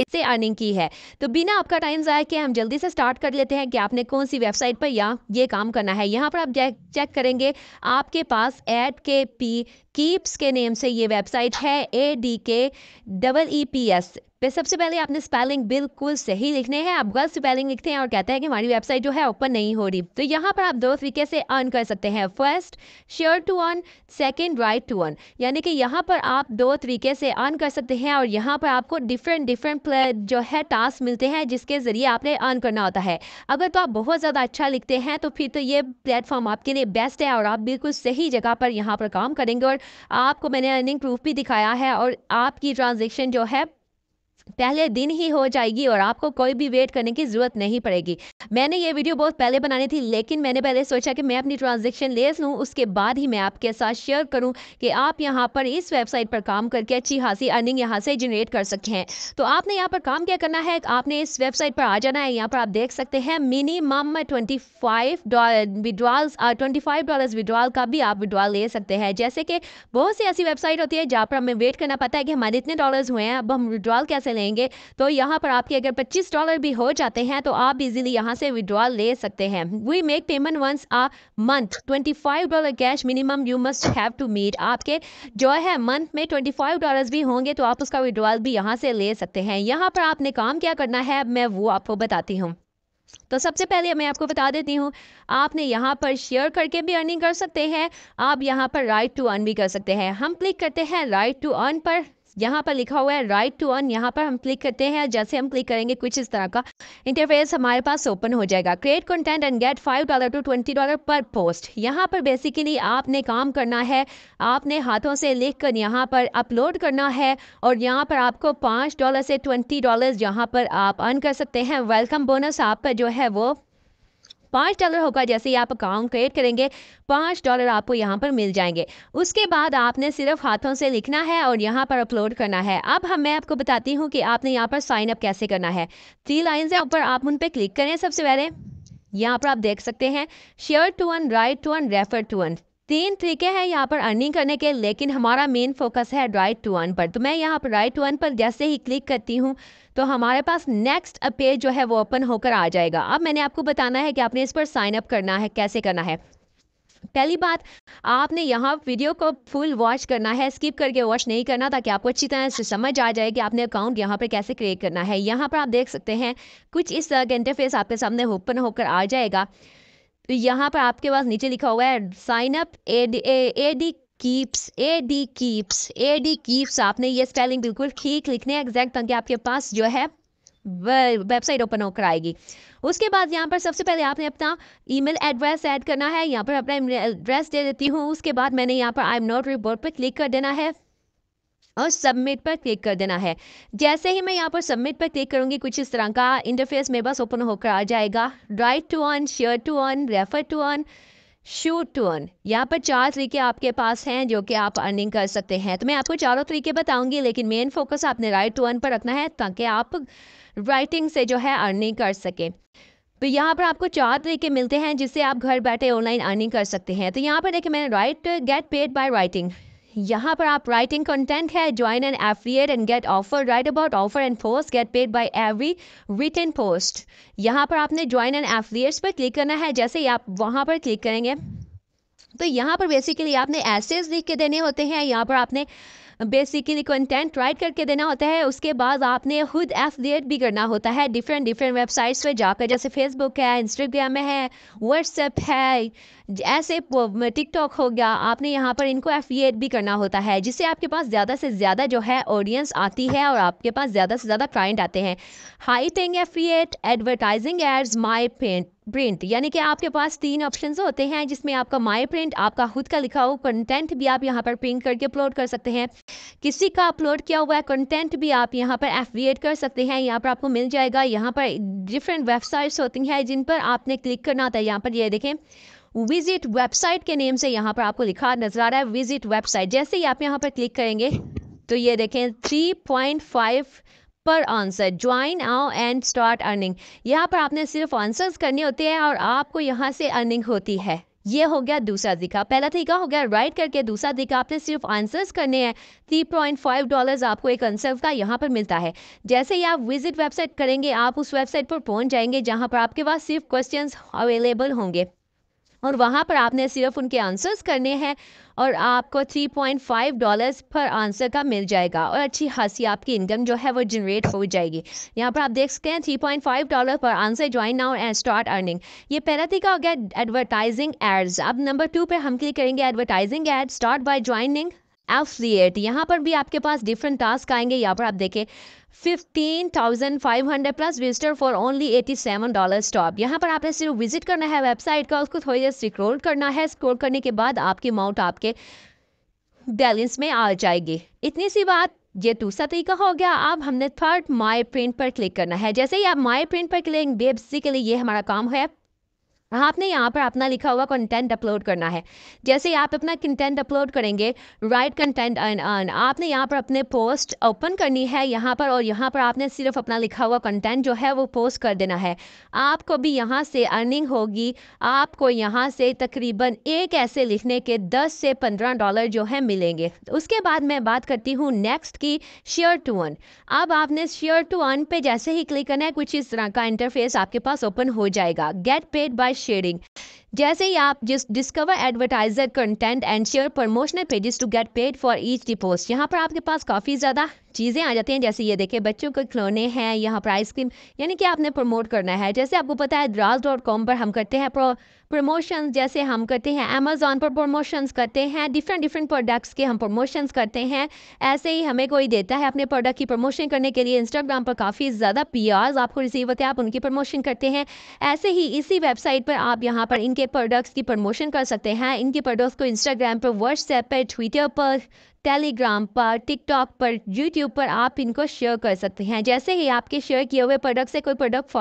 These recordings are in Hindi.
इससे अर्निंग की है तो बिना आपका टाइम ज़ाया कि हम जल्दी से स्टार्ट कर लेते हैं कि आपने कौन सी वेबसाइट पर या ये काम करना है यहाँ पर आप चेक करेंगे आपके पास एट के पी कीप्स के नेम से ये वेबसाइट है A D K double E P S पे सबसे पहले आपने स्पेलिंग बिल्कुल सही लिखने हैं आप गलत स्पेलिंग लिखते हैं और कहते हैं कि हमारी वेबसाइट जो है ओपन नहीं हो रही तो यहाँ पर आप दो तरीके से अर्न कर सकते हैं first sure to earn second write to earn यानी कि यहाँ पर आप दो तरीके से अर्न कर सकते हैं और यहाँ पर आपको डिफरेंट डिफरेंट जो है टास्क मिलते हैं जिसके ज़रिए आपने अर्न करना होता है अगर तो आप बहुत ज़्यादा अच्छा लिखते हैं तो फिर तो ये प्लेटफॉर्म आपके लिए बेस्ट है और आप बिल्कुल सही जगह पर यहाँ पर काम करेंगे और आपको मैंने अर्निंग प्रूफ भी दिखाया है और आपकी ट्रांजेक्शन जो है पहले दिन ही हो जाएगी और आपको कोई भी वेट करने की ज़रूरत नहीं पड़ेगी मैंने ये वीडियो बहुत पहले बनानी थी लेकिन मैंने पहले सोचा कि मैं अपनी ट्रांजेक्शन ले लूँ उसके बाद ही मैं आपके साथ शेयर करूँ कि आप यहाँ पर इस वेबसाइट पर काम करके अच्छी खासी अर्निंग यहाँ से जनरेट कर हैं तो आपने यहाँ पर काम क्या करना है आपने इस वेबसाइट पर आ जाना है यहाँ पर आप देख सकते हैं minimum twenty five withdrawals twenty five dollar withdrawal का भी आप विड्रॉल ले सकते हैं जैसे कि बहुत सी ऐसी वेबसाइट होती है जहाँ पर हमें वेट करना पता है कि हमारे इतने डॉलर्स हुए हैं अब हम विड्रॉल कैसे लेंगे तो यहाँ पर आपके अगर पच्चीस डॉलर भी हो जाते हैं तो आप इजीली यहाँ से विड्रॉल ले सकते हैं we make payment once a month twenty five dollar cash minimum you must have to meet आपके जो है मंथ में ट्वेंटी फाइव डॉलर भी होंगे तो आप उसका विड्रॉल भी यहाँ से ले सकते हैं यहाँ पर आपने काम क्या करना है मैं वो आपको बताती हूँ तो सबसे पहले मैं आपको बता देती हूँ आपने यहाँ पर शेयर करके भी अर्निंग कर सकते हैं आप यहाँ पर राइट टू अर्न भी कर सकते हैं हम क्लिक करते हैं राइट टू अर्न पर यहाँ पर लिखा हुआ है राइट टू अर्न यहाँ पर हम क्लिक करते हैं जैसे हम क्लिक करेंगे कुछ इस तरह का इंटरफेस हमारे पास ओपन हो जाएगा create content and get five dollar to twenty dollar per post यहाँ पर बेसिकली आपने काम करना है आपने हाथों से लिख कर यहाँ पर अपलोड करना है और यहाँ पर आपको पाँच डॉलर से ट्वेंटी डॉलर यहाँ पर आप अर्न कर सकते हैं वेलकम बोनस आपका जो है वो पाँच डॉलर होगा जैसे ही आप अकाउंट क्रिएट करेंगे पाँच डॉलर आपको यहाँ पर मिल जाएंगे उसके बाद आपने सिर्फ हाथों से लिखना है और यहाँ पर अपलोड करना है अब हम मैं आपको बताती हूँ कि आपने यहाँ पर साइन अप कैसे करना है थ्री लाइन है ऊपर आप उन पर क्लिक करें सबसे पहले यहाँ पर आप देख सकते हैं share to one write to one refer to one तीन तरीके हैं यहाँ पर अर्निंग करने के लेकिन हमारा मेन फोकस है राइट टू अर्न पर तो मैं यहाँ पर राइट टू अर्न पर जैसे ही क्लिक करती हूँ तो हमारे पास नेक्स्ट पेज जो है वो ओपन होकर आ जाएगा अब मैंने आपको बताना है कि आपने इस पर साइन अप करना है कैसे करना है पहली बात आपने यहाँ वीडियो को फुल वॉच करना है स्किप करके वॉच नहीं करना ताकि आपको अच्छी तरह से समझ आ जाए कि आपने अकाउंट यहाँ पर कैसे क्रिएट करना है यहाँ पर आप देख सकते हैं कुछ इस तरह इंटरफेस आपके सामने ओपन होकर आ जाएगा तो यहाँ पर आपके पास नीचे लिखा हुआ है sign up A D A D keeps A D keeps A D keeps आपने ये स्पेलिंग बिल्कुल ठीक लिखने है एग्जैक्ट ताकि आपके पास जो है वेबसाइट ओपन होकर आएगी उसके बाद यहाँ पर सबसे पहले आपने अपना ईमेल एड्रेस ऐड करना है यहाँ पर अपना एड्रेस दे देती हूँ उसके बाद मैंने यहाँ पर आई एम नॉट रिपोर्ट पर क्लिक कर देना है और सबमिट पर क्लिक कर देना है जैसे ही मैं यहाँ पर सबमिट पर क्लिक करूँगी कुछ इस तरह का इंटरफेस मेरे पास ओपन होकर आ जाएगा write to earn share to earn refer to earn shoot to earn यहाँ पर चार तरीके आपके पास हैं जो कि आप अर्निंग कर सकते हैं तो मैं आपको चारों तरीके बताऊंगी लेकिन मेन फोकस आपने राइट टू अर्न पर रखना है ताकि आप राइटिंग से जो है अर्निंग कर सकें तो यहाँ पर आपको चार तरीके मिलते हैं जिससे आप घर बैठे ऑनलाइन अर्निंग कर सकते हैं तो यहाँ पर देखिए मैंने write get paid by writing यहाँ पर आप राइटिंग कंटेंट है join an affiliate and get offer write about offer and post get paid by every return post यहाँ पर आपने ज्वाइन एंड एफिलिएट्स पर क्लिक करना है जैसे ही आप वहाँ पर क्लिक करेंगे तो यहाँ पर बेसिकली आपने एसेज लिख के देने होते हैं यहाँ पर आपने बेसिकली कंटेंट राइट करके देना होता है उसके बाद आपने खुद एफिलिएट भी करना होता है डिफरेंट डिफरेंट वेबसाइट्स पे जाकर जैसे फेसबुक है इंस्टाग्राम है व्हाट्सएप है ऐसे टिकटॉक हो गया आपने यहाँ पर इनको एफिलिएट भी करना होता है जिससे आपके पास ज़्यादा से ज़्यादा जो है ऑडियंस आती है और आपके पास ज़्यादा से ज़्यादा क्लाइंट आते हैं high thing affiliate advertising ads my paint print यानी कि आपके पास तीन ऑप्शन होते हैं जिसमें आपका माई प्रिंट आपका खुद का लिखा हुआ कंटेंट भी आप यहाँ पर प्रिंट करके अपलोड कर सकते हैं किसी का अपलोड किया हुआ कंटेंट भी आप यहाँ पर एफिलिएट कर सकते हैं यहाँ पर आपको मिल जाएगा यहाँ पर डिफरेंट वेबसाइट्स होती हैं जिन पर आपने क्लिक करना होता है यहाँ पर ये यह देखें विजिट वेबसाइट के नेम से यहाँ पर आपको लिखा नजर आ रहा है विजिट वेबसाइट जैसे ही आप यहाँ पर क्लिक करेंगे तो ये देखें 3.5 per answer join now and start earning यहाँ पर आपने सिर्फ आंसर्स करने होते हैं और आपको यहाँ से अर्निंग होती है ये हो गया दूसरा दिखा पहला तरीका हो गया राइट करके दूसरा दिखा आपने सिर्फ आंसर्स करने हैं थ्री पॉइंट फाइव डॉलर आपको एक आंसर का यहाँ पर मिलता है जैसे ही आप विजिट वेबसाइट करेंगे आप उस वेबसाइट पर पहुंच जाएंगे जहाँ पर आपके पास सिर्फ क्वेश्चन अवेलेबल होंगे और वहाँ पर आपने सिर्फ उनके आंसर्स करने हैं और आपको 3.5 डॉलर्स पर आंसर का मिल जाएगा और अच्छी खासी आपकी इनकम जो है वो जनरेट हो जाएगी यहाँ पर आप देख सकते हैं 3.5 dollar per answer join now and start earning ये पहला तरीका हो गया एडवर्टाइजिंग एड्स अब नंबर टू पर हम क्लिक करेंगे advertising ad start by joining affiliate यहाँ पर भी आपके पास डिफरेंट टास्क आएंगे यहाँ पर आप देखें fifteen thousand five hundred plus visitor for only eighty seven dollar stop यहाँ पर आपने सिर्फ विजिट करना है वेबसाइट का उसको थोड़ी देर स्क्रोल करना है स्क्रोल करने के बाद आपकी अमाउंट आपके बैलेंस में आ जाएगी इतनी सी बात ये दूसरा तरीका हो गया अब हमने थर्ड माई प्रिंट पर क्लिक करना है जैसे ही आप माई प्रिंट पर क्लिक लिए ये हमारा काम है आपने यहाँ पर अपना लिखा हुआ कंटेंट अपलोड करना है जैसे आप अपना कंटेंट अपलोड करेंगे राइट कंटेंट अर्न अर्न आपने यहाँ पर अपने पोस्ट ओपन करनी है यहाँ पर और यहाँ पर आपने सिर्फ अपना लिखा हुआ कंटेंट जो है वो पोस्ट कर देना है आपको भी यहाँ से अर्निंग होगी आपको यहाँ से तकरीबन एक ऐसे लिखने के दस से पंद्रह डॉलर जो है मिलेंगे उसके बाद मैं बात करती हूँ नेक्स्ट की शेयर टू अर्न अब आपने शेयर टू अर्न पे जैसे ही क्लिक करना है कुछ इस तरह का इंटरफेस आपके पास ओपन हो जाएगा गेट पेड बाय शेयरिंग जैसे ही आप जिस discover advertiser content and share promotional pages to get paid for each the post यहाँ पर आपके पास काफ़ी ज़्यादा चीज़ें आ जाती हैं जैसे ये देखें बच्चों के खिलौने हैं यहाँ पर आइसक्रीम यानी कि आपने प्रमोट करना है जैसे आपको पता है द्रास डॉट कॉम पर हम करते हैं प्रमोशन जैसे हम करते हैं अमेज़ोन पर प्रमोशंस करते हैं डिफरेंट डिफरेंट प्रोडक्ट्स के हम प्रमोशंस करते हैं ऐसे ही हमें कोई देता है अपने प्रोडक्ट की प्रमोशन करने के लिए इंस्टाग्राम पर काफ़ी ज़्यादा पी आपको रिसीव होते हैं आप उनकी प्रमोशन करते हैं ऐसे ही इसी वेबसाइट पर आप यहाँ पर इनके प्रोडक्ट्स की प्रमोशन कर सकते हैं इनके प्रोडक्ट्स को इंस्टाग्राम पर व्हाट्सएप पर ट्विटर पर टेलीग्राम पर टिकटॉक पर यूट्यूब पर आप इनको शेयर कर सकते हैं जैसे ही आपके शेयर किए हुए प्रोडक्ट से कोई प्रोडक्ट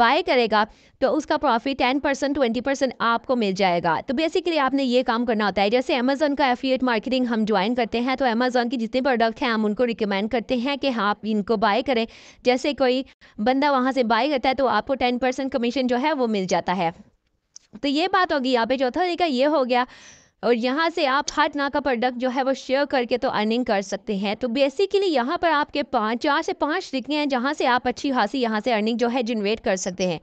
बाय करेगा तो उसका profit ten percent twenty percent आपको मिल जाएगा तो बेसिकली आपने ये काम करना होता है जैसे अमेजोन का एफिलिएट मार्केटिंग हम ज्वाइन करते हैं तो अमेजोन के जितने प्रोडक्ट हैं हम उनको रिकमेंड करते हैं कि हाँ आप इनको बाय करें जैसे कोई बंदा वहाँ से बाय करता है तो आपको टेन परसेंट कमीशन जो है वो मिल जाता है तो ये बात होगी यहाँ पे चौथा तरीका ये हो गया और यहाँ से आप हर ना प्रोडक्ट जो है वो शेयर करके तो अर्निंग कर सकते हैं तो बेसिकली यहाँ पर आपके पाँच चार से पाँच तरीके हैं जहाँ से आप अच्छी खासी यहाँ से अर्निंग जो है जनरेट कर सकते हैं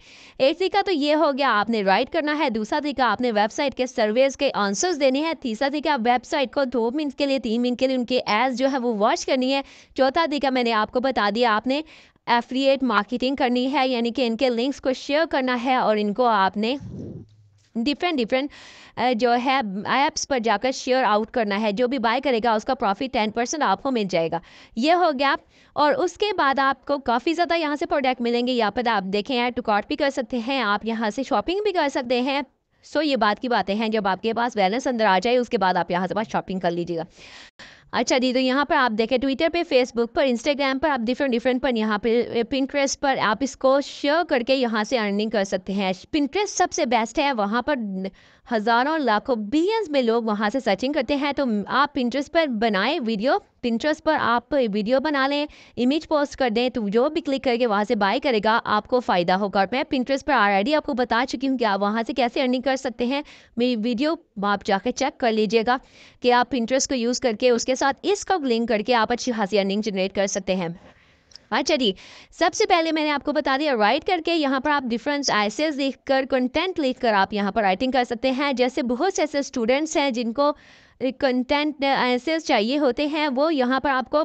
एक तरीका तो ये हो गया आपने राइट करना है दूसरा तरीका आपने वेबसाइट के सर्वेज के आंसर्स देने हैं तीसरा तरीका आप वेबसाइट को दो मिनट के लिए तीन मिनट के लिए उनके एज जो है वो वॉच करनी है चौथा तरीका मैंने आपको बता दिया आपने एफ्रिएट मार्केटिंग करनी है यानी कि इनके लिंक्स को शेयर करना है और इनको आपने डिफरेंट डिफरेंट uh, जो है ऐप्स पर जाकर शेयर आउट करना है जो भी बाय करेगा उसका प्रॉफिट टेन परसेंट आपको मिल जाएगा ये हो गया और उसके बाद आपको काफ़ी ज़्यादा यहाँ से प्रोडक्ट मिलेंगे यहाँ पर आप देखें ऐड टू कार्ट भी कर सकते हैं आप यहाँ से शॉपिंग भी कर सकते हैं सो ये बात की बातें हैं जब आपके पास बैलेंस अंदर आ जाए उसके बाद आप यहाँ से पास शॉपिंग कर लीजिएगा अच्छा दीदी तो यहाँ पर आप देखें ट्विटर पे फेसबुक पर इंस्टाग्राम पर आप डिफरेंट डिफरेंट पर यहाँ पे पिंट्रेस्ट पर आप इसको शेयर करके यहाँ से अर्निंग कर सकते हैं पिंट्रेस्ट सबसे बेस्ट है वहाँ पर हज़ारों लाखों बिलियंस में लोग वहाँ से सर्चिंग करते हैं तो आप पिंट्रेस्ट पर बनाए वीडियो पिंट्रस्ट पर आप वीडियो बना लें इमेज पोस्ट कर दें तो जो भी क्लिक करके वहाँ से बाय करेगा आपको फ़ायदा होगा और मैं पिंट्रस्ट पर ऑलरेडी आपको बता चुकी हूँ कि आप वहाँ से कैसे अर्निंग कर सकते हैं मेरी वीडियो आप जाकर चेक कर लीजिएगा कि आप पिंट्रस्ट को यूज़ करके उसके साथ इसका लिंक करके आप अच्छी खासी अर्निंग जनरेट कर सकते हैं अच्छा हाँ, जी सबसे पहले मैंने आपको बता दिया राइट करके यहाँ पर आप डिफरेंस आइसेस लिख कर कंटेंट लिख कर आप यहाँ पर राइटिंग कर सकते हैं जैसे बहुत से ऐसे स्टूडेंट्स हैं जिनको कंटेंट ऐसे चाहिए होते हैं वो यहाँ पर आपको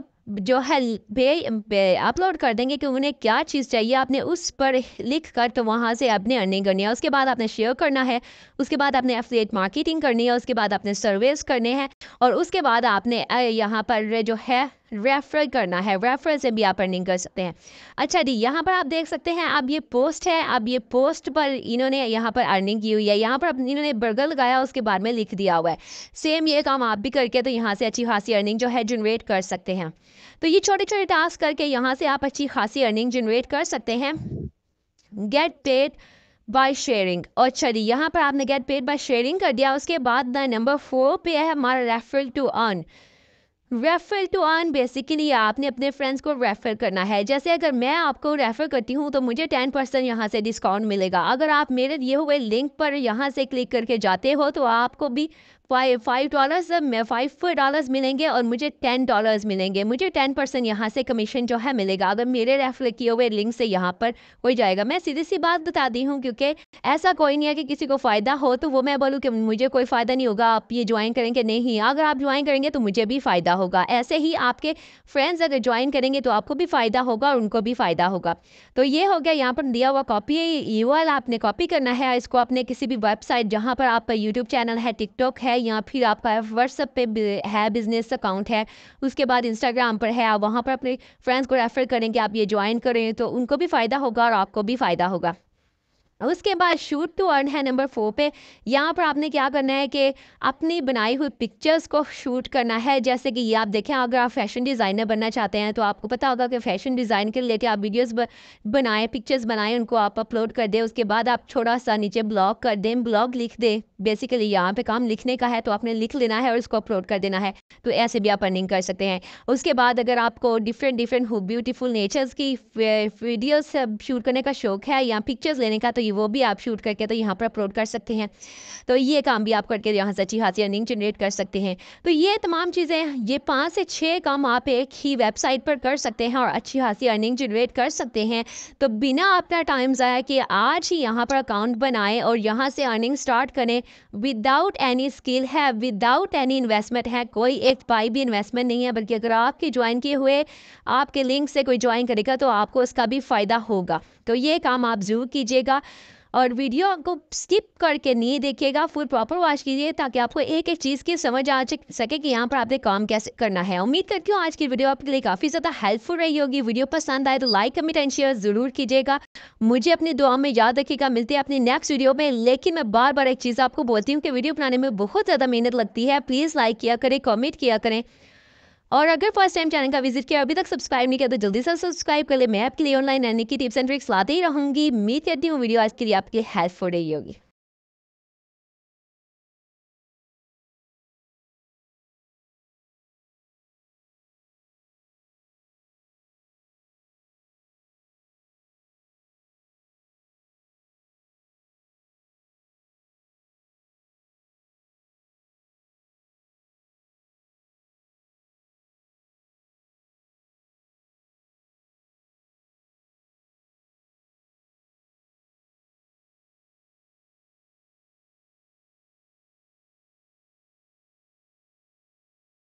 जो है पे अपलोड कर देंगे कि उन्हें क्या चीज़ चाहिए आपने उस पर लिख कर तो वहाँ से आपने अर्निंग करनी है उसके बाद आपने शेयर करना है उसके बाद आपने एफिलिएट मार्केटिंग करनी है उसके बाद आपने सर्वेस करने हैं और उसके बाद आपने यहाँ पर जो है रेफर करना है रेफर से भी आप अर्निंग कर सकते हैं अच्छा जी यहाँ पर आप देख सकते हैं अब ये पोस्ट है अब ये पोस्ट पर इन्होंने यहाँ पर अर्निंग की हुई है यहाँ पर इन्होंने बर्गर लगाया उसके बाद में लिख दिया हुआ है सेम ये काम आप भी करके तो यहाँ से अच्छी खासी अर्निंग जो है जनरेट कर सकते हैं तो ये छोटे छोटे टास्क करके यहाँ से आप अच्छी खासी अर्निंग जनरेट कर सकते हैं गेट पेड बाय शेयरिंग और चलिए यहाँ पर आपने गेट पेड बाय शेयरिंग कर दिया उसके बाद द नंबर फोर पे है हमारा referral to earn refer to earn basically आपने अपने फ्रेंड्स को रेफ़र करना है जैसे अगर मैं आपको रेफ़र करती हूँ तो मुझे टेन परसेंट यहाँ से डिस्काउंट मिलेगा अगर आप मेरे दिए हुए लिंक पर यहाँ से क्लिक करके जाते हो तो आपको भी five five dollars five dollars मिलेंगे और मुझे टेन डॉलर्स मिलेंगे मुझे टेन परसेंट यहाँ से कमीशन जो है मिलेगा अगर मेरे रेफर किए हुए लिंक से यहाँ पर कोई जाएगा मैं सीधी सी बात बता दी हूँ क्योंकि ऐसा कोई नहीं है कि किसी को फ़ायदा हो तो वो मैं बोलूँ कि मुझे कोई फ़ायदा नहीं होगा आप ये ज्वाइन करेंगे नहीं अगर आप ज्वाइन करेंगे तो मुझे भी फ़ायदा होगा ऐसे ही आपके फ्रेंड्स अगर ज्वाइन करेंगे तो आपको भी फ़ायदा होगा और उनको भी फ़ायदा होगा तो ये हो गया यहाँ पर दिया हुआ कॉपी है यू आपने कॉपी करना है इसको अपने किसी भी वेबसाइट जहाँ पर आपका यूट्यूब चैनल है टिकटॉक है या फिर आपका व्हाट्सअप पे है बिज़नेस अकाउंट है उसके बाद इंस्टाग्राम पर है आप वहाँ पर अपने फ्रेंड्स को रेफ़र करेंगे आप ये ज्वाइन करें तो उनको भी फ़ायदा होगा और आपको भी फ़ायदा होगा उसके बाद शूट टू तो अर्न है नंबर फोर पे यहाँ पर आपने क्या करना है कि अपनी बनाई हुई पिक्चर्स को शूट करना है जैसे कि ये आप देखें अगर आप फैशन डिज़ाइनर बनना चाहते हैं तो आपको पता होगा कि फ़ैशन डिज़ाइन के रिलेटेड आप वीडियोस बनाएं पिक्चर्स बनाएं उनको आप अपलोड कर दें उसके बाद आप थोड़ा सा नीचे ब्लॉग कर दें ब्लॉग लिख दें बेसिकली यहाँ पर काम लिखने का है तो आपने लिख लेना है और उसको अपलोड कर देना है तो ऐसे भी आप अर्निंग कर सकते हैं उसके बाद अगर आपको डिफरेंट डिफरेंट ब्यूटीफुल नेचर्स की वीडियोज शूट करने का शौक है या पिक्चर्स लेने का तो होगी वो भी आप शूट करके तो यहाँ पर अपलोड कर सकते हैं तो ये काम भी आप करके यहाँ से अच्छी खासी अर्निंग जनरेट कर सकते हैं तो ये तमाम चीज़ें ये पाँच से छः काम आप एक ही वेबसाइट पर कर सकते हैं और अच्छी खासी अर्निंग जनरेट कर सकते हैं तो बिना अपना टाइम ज़ाया कि आज ही यहाँ पर अकाउंट बनाएं और यहाँ से अर्निंग स्टार्ट करें विदाउट एनी स्किल है विदाउट एनी इन्वेस्टमेंट है कोई एक पाई भी इन्वेस्टमेंट नहीं है बल्कि अगर आपके ज्वाइन किए हुए आपके लिंक से कोई ज्वाइन करेगा तो आपको उसका भी फ़ायदा होगा तो ये काम आप ज़रूर कीजिएगा और वीडियो को स्किप करके नहीं देखिएगा फुल प्रॉपर वॉच कीजिए ताकि आपको एक एक चीज़ की समझ आ सके कि यहाँ पर आपने काम कैसे करना है उम्मीद करती हूँ आज की वीडियो आपके लिए काफ़ी ज़्यादा हेल्पफुल रही होगी वीडियो पसंद आए तो लाइक कमेंट एंड शेयर ज़रूर कीजिएगा मुझे अपनी दुआ में याद रखिएगा मिलते हैं अपनी नेक्स्ट वीडियो में लेकिन मैं बार बार एक चीज़ आपको बोलती हूँ कि वीडियो बनाने में बहुत ज़्यादा मेहनत लगती है प्लीज़ लाइक किया करें कॉमेंट किया करें और अगर फर्स्ट टाइम चैनल का विजिट किया अभी तक सब्सक्राइब नहीं किया तो जल्दी से सब्सक्राइब कर ले मैं आपके लिए ऑनलाइन रहने की टिप्स एंड ट्रिक्स लाते ही रहूँगी मीत करती हूँ वीडियो आज के लिए आपकी हेल्पफुल रही होगी